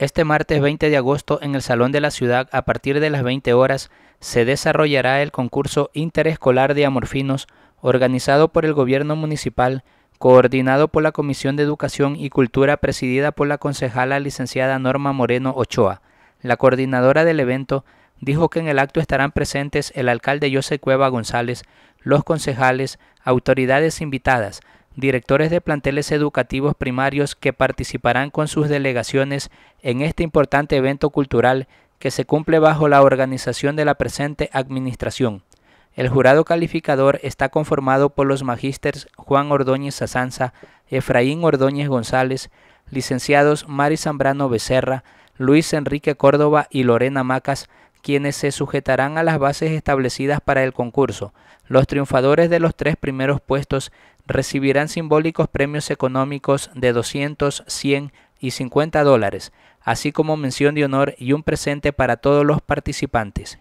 Este martes 20 de agosto en el Salón de la Ciudad a partir de las 20 horas se desarrollará el concurso interescolar de amorfinos organizado por el gobierno municipal, coordinado por la Comisión de Educación y Cultura presidida por la concejala licenciada Norma Moreno Ochoa. La coordinadora del evento dijo que en el acto estarán presentes el alcalde José Cueva González, los concejales, autoridades invitadas, directores de planteles educativos primarios que participarán con sus delegaciones en este importante evento cultural que se cumple bajo la organización de la presente administración. El jurado calificador está conformado por los magísters Juan Ordóñez Sazanza, Efraín Ordóñez González, licenciados Mari Zambrano Becerra, Luis Enrique Córdoba y Lorena Macas, quienes se sujetarán a las bases establecidas para el concurso. Los triunfadores de los tres primeros puestos recibirán simbólicos premios económicos de 200, 100 y 50 dólares, así como mención de honor y un presente para todos los participantes.